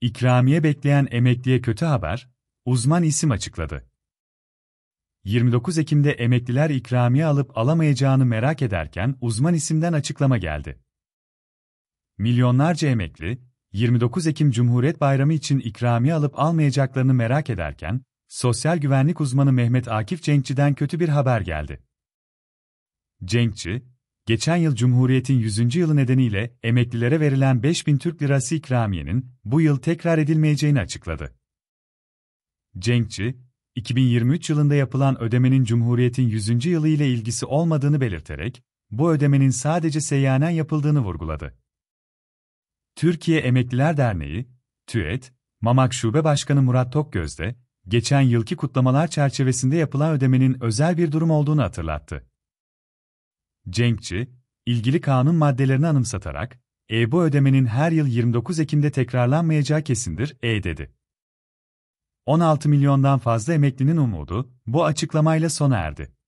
İkramiye bekleyen emekliye kötü haber, uzman isim açıkladı. 29 Ekim'de emekliler ikramiye alıp alamayacağını merak ederken uzman isimden açıklama geldi. Milyonlarca emekli, 29 Ekim Cumhuriyet Bayramı için ikramiye alıp almayacaklarını merak ederken, sosyal güvenlik uzmanı Mehmet Akif Cenkçi'den kötü bir haber geldi. Cenkçi, geçen yıl Cumhuriyet'in 100. yılı nedeniyle emeklilere verilen 5000 Türk Lirası ikramiyenin bu yıl tekrar edilmeyeceğini açıkladı. Cenkçi, 2023 yılında yapılan ödemenin Cumhuriyet'in 100. yılı ile ilgisi olmadığını belirterek, bu ödemenin sadece seyyanen yapıldığını vurguladı. Türkiye Emekliler Derneği, TÜET, Mamak Şube Başkanı Murat Tokgözde, geçen yılki kutlamalar çerçevesinde yapılan ödemenin özel bir durum olduğunu hatırlattı. Cenkçi, ilgili kanun maddelerini anımsatarak, EBO ödemenin her yıl 29 Ekim'de tekrarlanmayacağı kesindir, e dedi. 16 milyondan fazla emeklinin umudu, bu açıklamayla sona erdi.